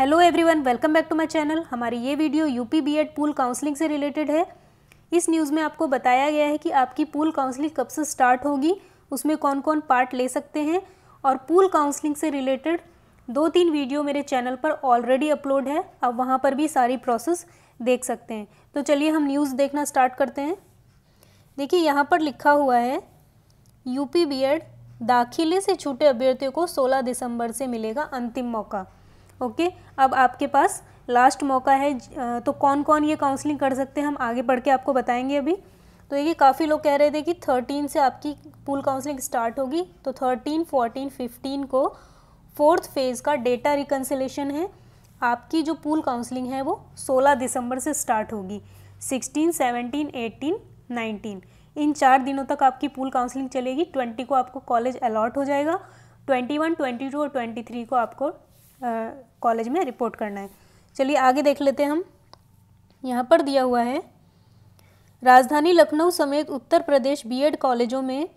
hello everyone welcome back to my channel हमारी ये video UP BEd pool counselling से related है इस न्यूज़ में आपको बताया गया है कि आपकी पूल काउंसलिंग कब से स्टार्ट होगी उसमें कौन कौन पार्ट ले सकते हैं और पूल काउंसलिंग से रिलेटेड दो तीन वीडियो मेरे चैनल पर ऑलरेडी अपलोड है आप वहाँ पर भी सारी प्रोसेस देख सकते हैं तो चलिए हम न्यूज़ देखना स्टार्ट करते हैं देखिए यहाँ पर लिखा हुआ है यू पी दाखिले से छूटे अभ्यर्थियों को सोलह दिसंबर से मिलेगा अंतिम मौका ओके अब आपके पास लास्ट मौका है तो कौन कौन ये काउंसलिंग कर सकते हैं हम आगे बढ़ के आपको बताएंगे अभी तो ये काफ़ी लोग कह रहे थे कि थर्टीन से आपकी पूल काउंसलिंग स्टार्ट होगी तो थर्टीन फोर्टीन फिफ्टीन को फोर्थ फेज़ का डेटा रिकन्सिलेशन है आपकी जो पूल काउंसलिंग है वो सोलह दिसंबर से स्टार्ट होगी सिक्सटीन सेवनटीन एटीन नाइनटीन इन चार दिनों तक आपकी पूल काउंसलिंग चलेगी ट्वेंटी को आपको कॉलेज अलॉट हो जाएगा ट्वेंटी वन ट्वेंटी टू और ट्वेंटी थ्री को आपको कॉलेज में रिपोर्ट करना है चलिए आगे देख लेते हैं हम यहाँ पर दिया हुआ है राजधानी लखनऊ समेत उत्तर प्रदेश बीएड कॉलेजों में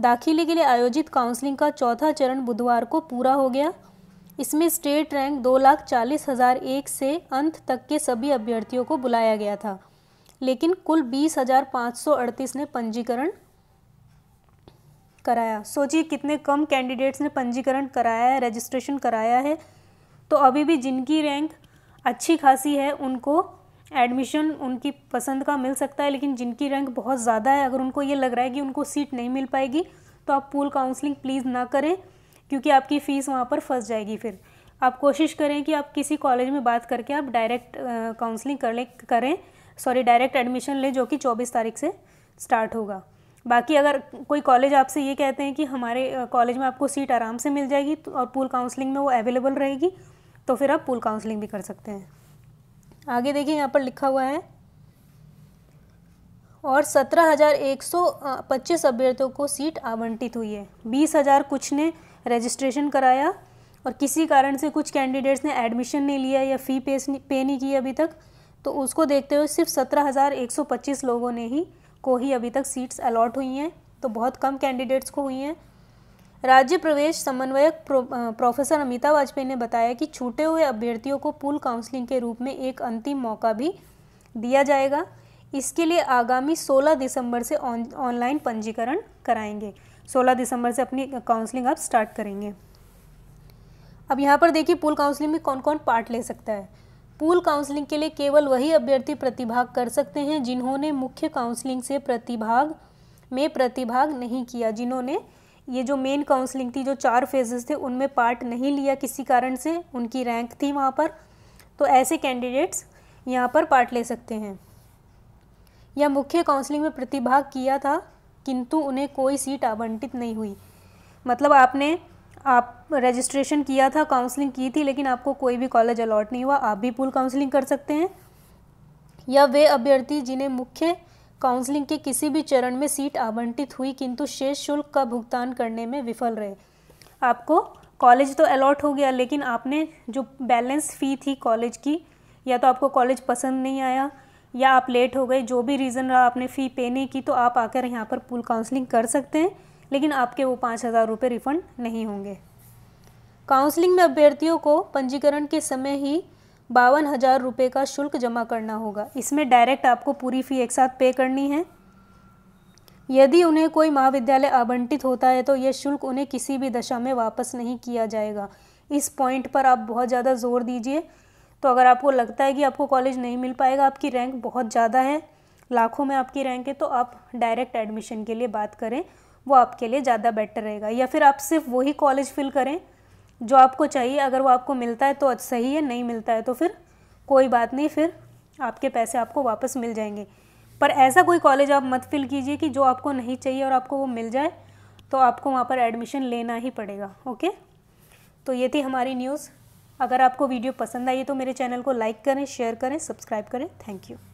दाखिले के लिए आयोजित काउंसलिंग का चौथा चरण बुधवार को पूरा हो गया इसमें स्टेट रैंक दो लाख चालीस हज़ार एक से अंत तक के सभी अभ्यर्थियों को बुलाया गया था लेकिन कुल बीस हज़ार पाँच सौ अड़तीस ने पंजीकरण कराया सोचिए कितने कम कैंडिडेट्स ने पंजीकरण कराया है रजिस्ट्रेशन कराया है तो अभी भी जिनकी रैंक अच्छी खासी है उनको एडमिशन उनकी पसंद का मिल सकता है लेकिन जिनकी रैंक बहुत ज़्यादा है अगर उनको ये लग रहा है कि उनको सीट नहीं मिल पाएगी तो आप पूल काउंसलिंग प्लीज़ ना करें क्योंकि आपकी फ़ीस वहाँ पर फंस जाएगी फिर आप कोशिश करें कि आप किसी कॉलेज में बात करके आप डायरेक्ट काउंसलिंग कर ले करें सॉरी डायरेक्ट एडमिशन लें जो कि चौबीस तारीख से स्टार्ट होगा बाकी अगर कोई कॉलेज आपसे ये कहते हैं कि हमारे कॉलेज में आपको सीट आराम से मिल जाएगी तो और पूल काउंसलिंग में वो अवेलेबल रहेगी तो फिर आप पूल काउंसलिंग भी कर सकते हैं आगे देखिए यहाँ पर लिखा हुआ है और सत्रह हज़ार एक सौ पच्चीस अभ्यर्थियों को सीट आवंटित हुई है बीस हज़ार कुछ ने रजिस्ट्रेशन कराया और किसी कारण से कुछ कैंडिडेट्स ने एडमिशन नहीं लिया या फ़ी पे पे नहीं की अभी तक तो उसको देखते हुए सिर्फ सत्रह हज़ार एक सौ पच्चीस लोगों ने ही को ही अभी तक सीट्स अलॉट हुई हैं तो बहुत कम कैंडिडेट्स को हुई हैं राज्य प्रवेश समन्वयक प्रो, प्रोफेसर अमिता वाजपेयी ने बताया कि छूटे हुए अभ्यर्थियों को पूल काउंसलिंग के रूप में एक अंतिम मौका भी दिया जाएगा इसके लिए आगामी 16 दिसंबर से ऑनलाइन on, पंजीकरण कराएंगे 16 दिसंबर से अपनी काउंसलिंग आप स्टार्ट करेंगे अब यहाँ पर देखिए पूल काउंसलिंग में कौन कौन पार्ट ले सकता है पूल काउंसलिंग के लिए केवल वही अभ्यर्थी प्रतिभाग कर सकते हैं जिन्होंने मुख्य काउंसलिंग से प्रतिभाग में प्रतिभाग नहीं किया जिन्होंने ये जो मेन काउंसलिंग थी जो चार फेजेस थे उनमें पार्ट नहीं लिया किसी कारण से उनकी रैंक थी वहाँ पर तो ऐसे कैंडिडेट्स यहाँ पर पार्ट ले सकते हैं या मुख्य काउंसलिंग में प्रतिभाग किया था किंतु उन्हें कोई सीट आवंटित नहीं हुई मतलब आपने आप रजिस्ट्रेशन किया था काउंसलिंग की थी लेकिन आपको कोई भी कॉलेज अलॉट नहीं हुआ आप भी पूल काउंसलिंग कर सकते हैं या वे अभ्यर्थी जिन्हें मुख्य काउंसलिंग के किसी भी चरण में सीट आवंटित हुई किंतु शेष शुल्क का भुगतान करने में विफल रहे आपको कॉलेज तो अलॉट हो गया लेकिन आपने जो बैलेंस फ़ी थी कॉलेज की या तो आपको कॉलेज पसंद नहीं आया या आप लेट हो गए जो भी रीज़न रहा आपने फ़ी पे नहीं की तो आप आकर यहाँ पर पूल काउंसलिंग कर सकते हैं लेकिन आपके वो पाँच हज़ार रुपये रिफ़ंड नहीं होंगे काउंसलिंग में अभ्यर्थियों को पंजीकरण के समय ही बावन हज़ार रुपये का शुल्क जमा करना होगा इसमें डायरेक्ट आपको पूरी फ़ी एक साथ पे करनी है यदि उन्हें कोई महाविद्यालय आवंटित होता है तो यह शुल्क उन्हें किसी भी दशा में वापस नहीं किया जाएगा इस पॉइंट पर आप बहुत ज़्यादा जोर दीजिए तो अगर आपको लगता है कि आपको कॉलेज नहीं मिल पाएगा आपकी रैंक बहुत ज़्यादा है लाखों में आपकी रैंक है तो आप डायरेक्ट एडमिशन के लिए बात करें वो आपके लिए ज़्यादा बेटर रहेगा या फिर आप सिर्फ वही कॉलेज फिल करें जो आपको चाहिए अगर वो आपको मिलता है तो सही है नहीं मिलता है तो फिर कोई बात नहीं फिर आपके पैसे आपको वापस मिल जाएंगे पर ऐसा कोई कॉलेज आप मत फिल कीजिए कि जो आपको नहीं चाहिए और आपको वो मिल जाए तो आपको वहाँ पर एडमिशन लेना ही पड़ेगा ओके तो ये थी हमारी न्यूज़ अगर आपको वीडियो पसंद आई तो मेरे चैनल को लाइक करें शेयर करें सब्सक्राइब करें थैंक यू